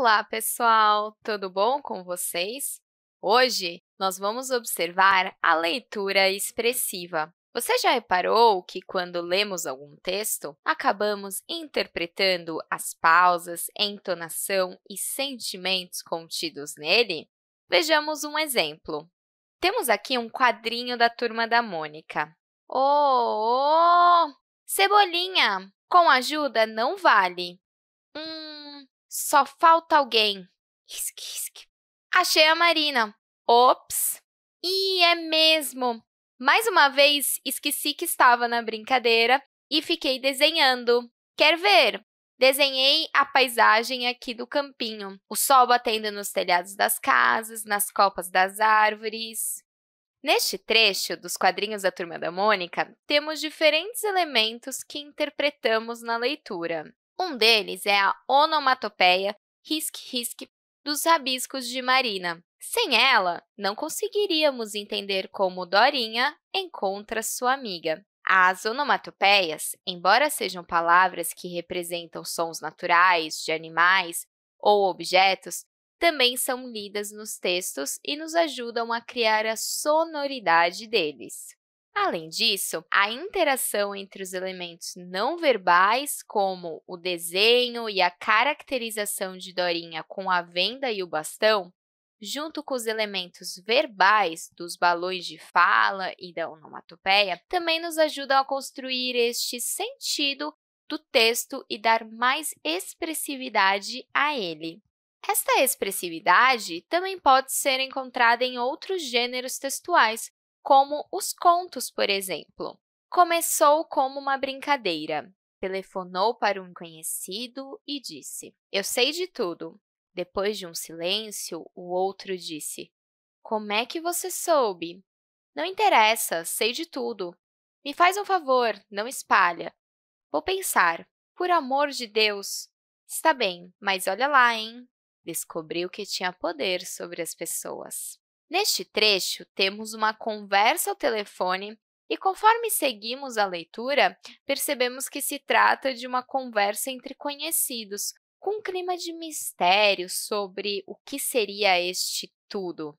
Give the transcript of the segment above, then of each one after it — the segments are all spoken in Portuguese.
Olá, pessoal! Tudo bom com vocês? Hoje nós vamos observar a leitura expressiva. Você já reparou que, quando lemos algum texto, acabamos interpretando as pausas, entonação e sentimentos contidos nele? Vejamos um exemplo. Temos aqui um quadrinho da Turma da Mônica. Oh, oh! Cebolinha! Com ajuda não vale. Hum, só falta alguém. Achei a Marina. Ops. E é mesmo. Mais uma vez, esqueci que estava na brincadeira e fiquei desenhando. Quer ver? Desenhei a paisagem aqui do campinho. O sol batendo nos telhados das casas, nas copas das árvores. Neste trecho dos quadrinhos da Turma da Mônica, temos diferentes elementos que interpretamos na leitura. Um deles é a onomatopeia risque risque dos rabiscos de Marina. Sem ela, não conseguiríamos entender como Dorinha encontra sua amiga. As onomatopeias, embora sejam palavras que representam sons naturais de animais ou objetos, também são lidas nos textos e nos ajudam a criar a sonoridade deles. Além disso, a interação entre os elementos não verbais, como o desenho e a caracterização de Dorinha com a venda e o bastão, junto com os elementos verbais dos balões de fala e da onomatopeia, também nos ajudam a construir este sentido do texto e dar mais expressividade a ele. Esta expressividade também pode ser encontrada em outros gêneros textuais, como os contos, por exemplo. Começou como uma brincadeira. Telefonou para um conhecido e disse: Eu sei de tudo. Depois de um silêncio, o outro disse: Como é que você soube? Não interessa, sei de tudo. Me faz um favor, não espalha. Vou pensar. Por amor de Deus. Está bem, mas olha lá, hein? Descobriu que tinha poder sobre as pessoas. Neste trecho, temos uma conversa ao telefone e, conforme seguimos a leitura, percebemos que se trata de uma conversa entre conhecidos, com um clima de mistério sobre o que seria este tudo.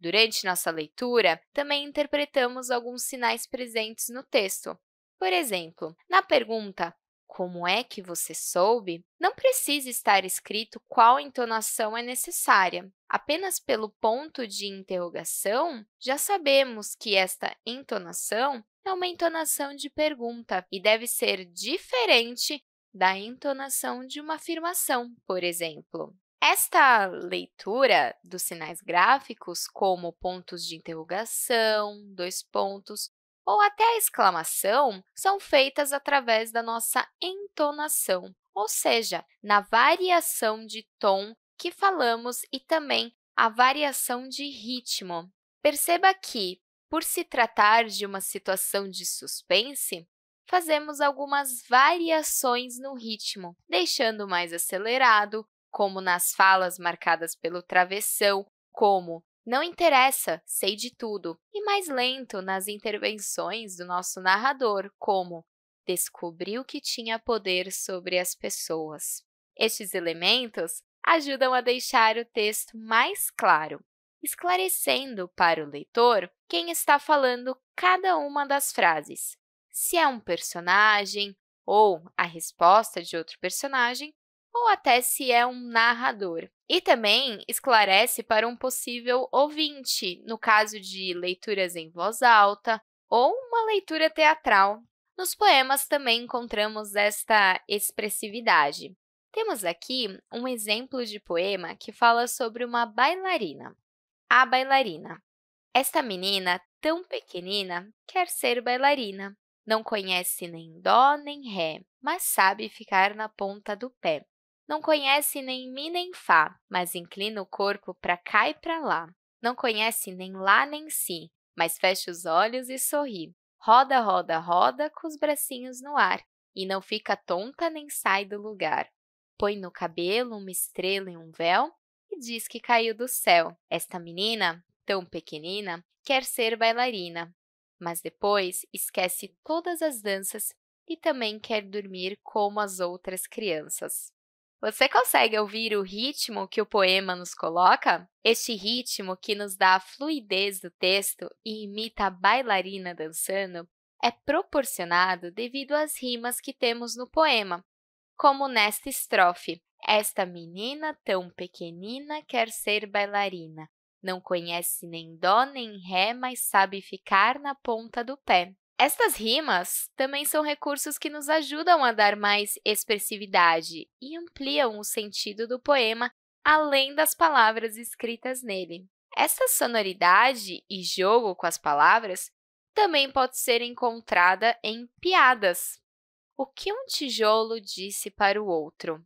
Durante nossa leitura, também interpretamos alguns sinais presentes no texto. Por exemplo, na pergunta como é que você soube, não precisa estar escrito qual entonação é necessária. Apenas pelo ponto de interrogação, já sabemos que esta entonação é uma entonação de pergunta e deve ser diferente da entonação de uma afirmação, por exemplo. Esta leitura dos sinais gráficos, como pontos de interrogação, dois pontos, ou até a exclamação são feitas através da nossa entonação, ou seja, na variação de tom que falamos e também a variação de ritmo. Perceba que, por se tratar de uma situação de suspense, fazemos algumas variações no ritmo, deixando mais acelerado, como nas falas marcadas pelo travessão, como não interessa, sei de tudo. E mais lento nas intervenções do nosso narrador, como descobriu que tinha poder sobre as pessoas. Estes elementos ajudam a deixar o texto mais claro, esclarecendo para o leitor quem está falando cada uma das frases, se é um personagem ou a resposta de outro personagem, ou até se é um narrador. E também esclarece para um possível ouvinte, no caso de leituras em voz alta ou uma leitura teatral. Nos poemas também encontramos esta expressividade. Temos aqui um exemplo de poema que fala sobre uma bailarina. A bailarina. Esta menina, tão pequenina, quer ser bailarina. Não conhece nem dó nem ré, mas sabe ficar na ponta do pé. Não conhece nem mi nem fá, mas inclina o corpo para cá e para lá. Não conhece nem lá nem si, mas fecha os olhos e sorri. Roda, roda, roda com os bracinhos no ar e não fica tonta nem sai do lugar. Põe no cabelo uma estrela e um véu e diz que caiu do céu. Esta menina, tão pequenina, quer ser bailarina, mas depois esquece todas as danças e também quer dormir como as outras crianças. Você consegue ouvir o ritmo que o poema nos coloca? Este ritmo que nos dá a fluidez do texto e imita a bailarina dançando é proporcionado devido às rimas que temos no poema, como nesta estrofe: Esta menina tão pequenina quer ser bailarina, não conhece nem dó nem ré, mas sabe ficar na ponta do pé. Estas rimas também são recursos que nos ajudam a dar mais expressividade e ampliam o sentido do poema além das palavras escritas nele. Essa sonoridade e jogo com as palavras também pode ser encontrada em piadas. O que um tijolo disse para o outro?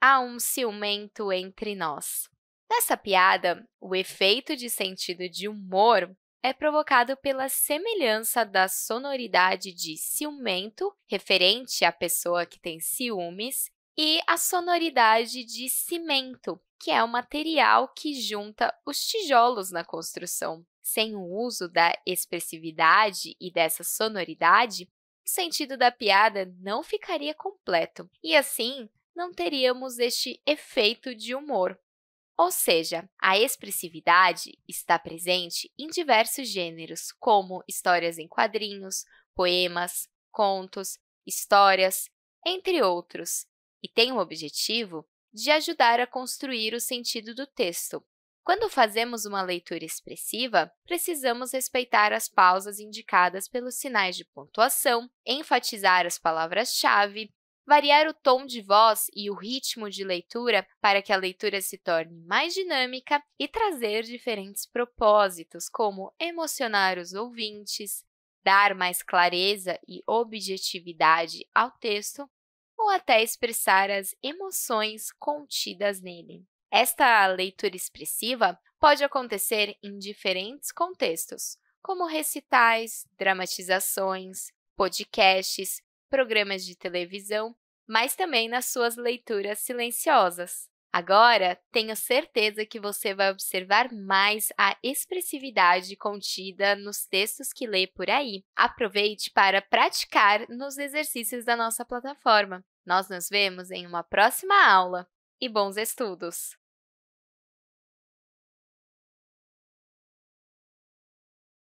Há um ciumento entre nós. Nessa piada, o efeito de sentido de humor é provocado pela semelhança da sonoridade de ciumento, referente à pessoa que tem ciúmes, e a sonoridade de cimento, que é o material que junta os tijolos na construção. Sem o uso da expressividade e dessa sonoridade, o sentido da piada não ficaria completo, e assim não teríamos este efeito de humor. Ou seja, a expressividade está presente em diversos gêneros, como histórias em quadrinhos, poemas, contos, histórias, entre outros, e tem o objetivo de ajudar a construir o sentido do texto. Quando fazemos uma leitura expressiva, precisamos respeitar as pausas indicadas pelos sinais de pontuação, enfatizar as palavras-chave, Variar o tom de voz e o ritmo de leitura para que a leitura se torne mais dinâmica e trazer diferentes propósitos, como emocionar os ouvintes, dar mais clareza e objetividade ao texto ou até expressar as emoções contidas nele. Esta leitura expressiva pode acontecer em diferentes contextos, como recitais, dramatizações, podcasts, programas de televisão, mas também nas suas leituras silenciosas. Agora, tenho certeza que você vai observar mais a expressividade contida nos textos que lê por aí. Aproveite para praticar nos exercícios da nossa plataforma. Nós nos vemos em uma próxima aula e bons estudos!